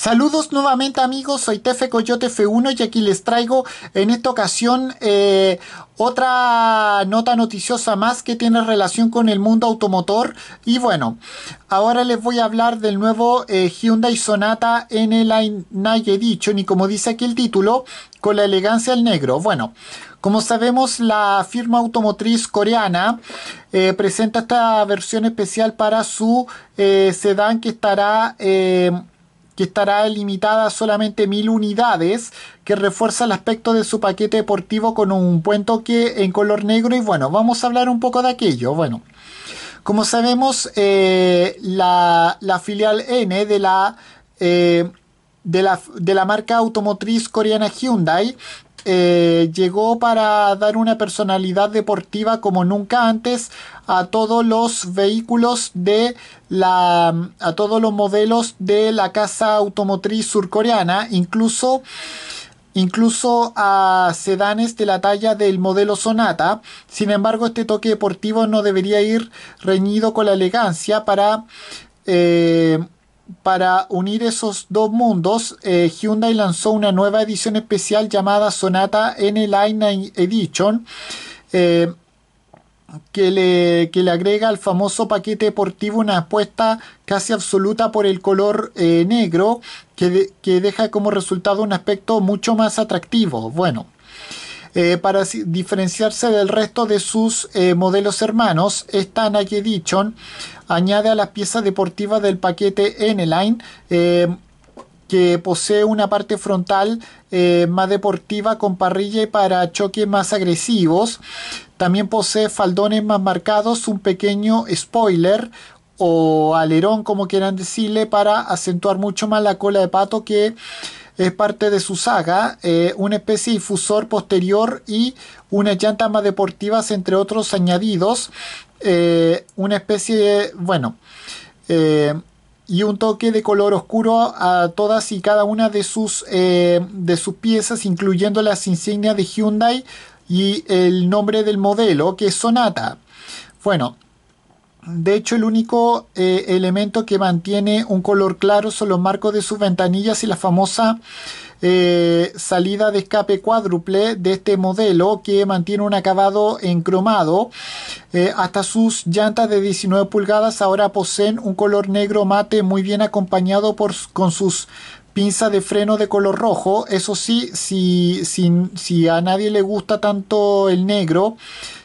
Saludos nuevamente amigos, soy Tefe Coyote F1 y aquí les traigo en esta ocasión eh, otra nota noticiosa más que tiene relación con el mundo automotor y bueno, ahora les voy a hablar del nuevo eh, Hyundai Sonata NLI Nike Edition y como dice aquí el título, con la elegancia al negro. Bueno, como sabemos la firma automotriz coreana eh, presenta esta versión especial para su sedán que estará que estará limitada a solamente mil unidades, que refuerza el aspecto de su paquete deportivo con un puente en color negro. Y bueno, vamos a hablar un poco de aquello. Bueno, como sabemos, eh, la, filial N de la, eh, de la, de la marca automotriz coreana Hyundai eh, llegó para dar una personalidad deportiva como nunca antes a todos los vehículos de la a todos los modelos de la casa automotriz surcoreana incluso incluso a sedanes de la talla del modelo Sonata. Sin embargo, este toque deportivo no debería ir reñido con la elegancia para eh, para unir esos dos mundos, eh, Hyundai lanzó una nueva edición especial llamada Sonata N-Line Edition. Eh, que le, agrega al famoso paquete deportivo una apuesta casi absoluta por el color eh, negro que, que deja como resultado un aspecto mucho más atractivo. Bueno, eh, para diferenciarse del resto de sus eh, modelos hermanos, esta Nike Edition añade a las piezas deportivas del paquete N-Line eh, que posee una parte frontal más deportiva con parrilla y para choques más agresivos. También posee faldones más marcados, un pequeño spoiler o alerón, como quieran decirle, para acentuar mucho más la cola de pato que es parte de su saga, eh, una especie de difusor posterior y unas llantas más deportivas, entre otros añadidos, eh, una especie bueno, eh, y un toque de color oscuro a todas y cada una de sus, de sus piezas, incluyendo las insignias de Hyundai y el nombre del modelo, que es Sonata. Bueno, de hecho, el único eh, elemento que mantiene un color claro son los marcos de sus ventanillas y la famosa eh, salida de escape cuádruple de este modelo que mantiene un acabado en cromado. Eh, hasta sus llantas de 19 pulgadas ahora poseen un color negro mate muy bien acompañado por, con sus pinzas de freno de color rojo. Eso sí, si a nadie le gusta tanto el negro,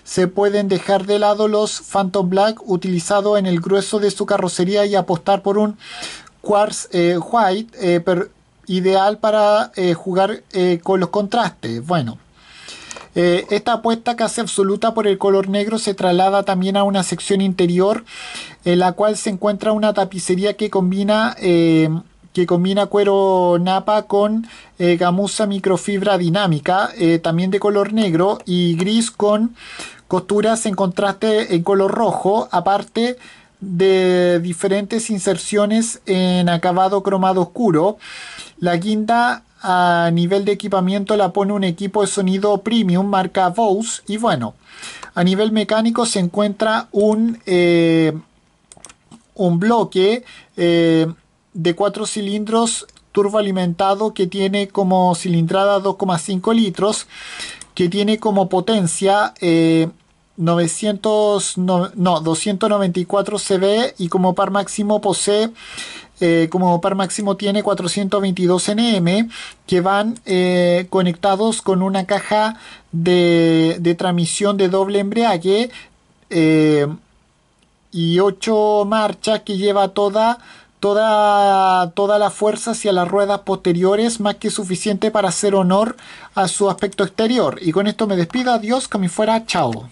se pueden dejar de lado los Phantom Black utilizado en el grueso de su carrocería y apostar por un Quartz eh, White eh, ideal para eh, jugar con los contrastes. Bueno. esta apuesta casi absoluta por el color negro se traslada también a una sección interior en la cual se encuentra una tapicería que combina que combina cuero napa con eh, gamuza microfibra dinámica, eh, también de color negro y gris con costuras en contraste en color rojo, aparte de diferentes inserciones en acabado cromado oscuro. La guinda a nivel de equipamiento la pone un equipo de sonido premium marca Bose y bueno, a nivel mecánico se encuentra un, eh, un bloque de cuatro cilindros turboalimentado que tiene como cilindrada 2,5 litros, que tiene como potencia 900, eh, no, 294 CV y como par máximo posee, eh, como par máximo tiene 422 NM que van eh, conectados con una caja de, de transmisión de doble embriague y 8 marchas que lleva toda toda, toda la fuerza hacia las ruedas posteriores, más que suficiente para hacer honor a su aspecto exterior. Y con esto me despido, adiós, que me fuera, chao.